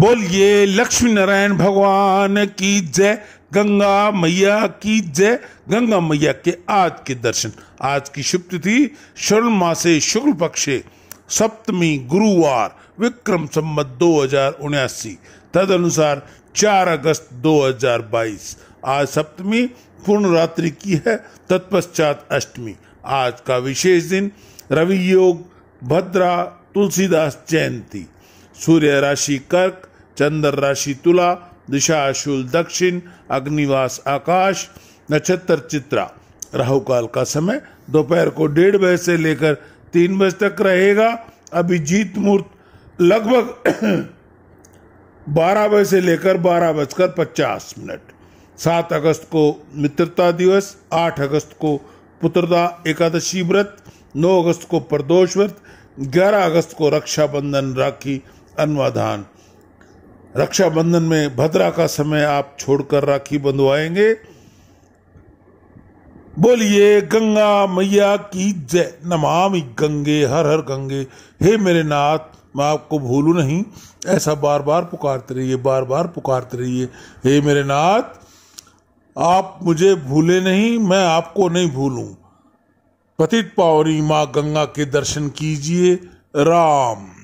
बोलिए लक्ष्मी नारायण भगवान की जय गंगा मैया की जय गंगा मैया के आज के दर्शन आज की शुभ तिथि शरण मासे शुक्ल पक्षे सप्तमी गुरुवार विक्रम संबत दो हजार तदनुसार तद चार अगस्त 2022 आज सप्तमी पूर्ण रात्रि की है तत्पश्चात अष्टमी आज का विशेष दिन रवि योग भद्रा तुलसीदास जयंती सूर्य राशि कर्क चंद्र राशि तुला दिशा शूल दक्षिण अग्निवास आकाश नक्षत्र चित्रा राहु काल का समय दोपहर को डेढ़ बजे से लेकर तीन बजे तक रहेगा अभिजीत मुहूर्त लगभग बारह बजे से लेकर बारह बजकर पचास मिनट सात अगस्त को मित्रता दिवस आठ अगस्त को पुत्रता एकादशी व्रत नौ अगस्त को प्रदोष व्रत ग्यारह अगस्त को रक्षाबंधन राखी अनवाधान रक्षाबंधन में भद्रा का समय आप छोड़कर राखी बंधवाएंगे बोलिए गंगा मैया की जय नमामि गंगे हर हर गंगे हे मेरे नाथ मैं आपको भूलू नहीं ऐसा बार बार पुकारते रहिए बार बार पुकारते रहिए हे मेरे नाथ आप मुझे भूले नहीं मैं आपको नहीं भूलू पतित पावरी माँ गंगा के दर्शन कीजिए राम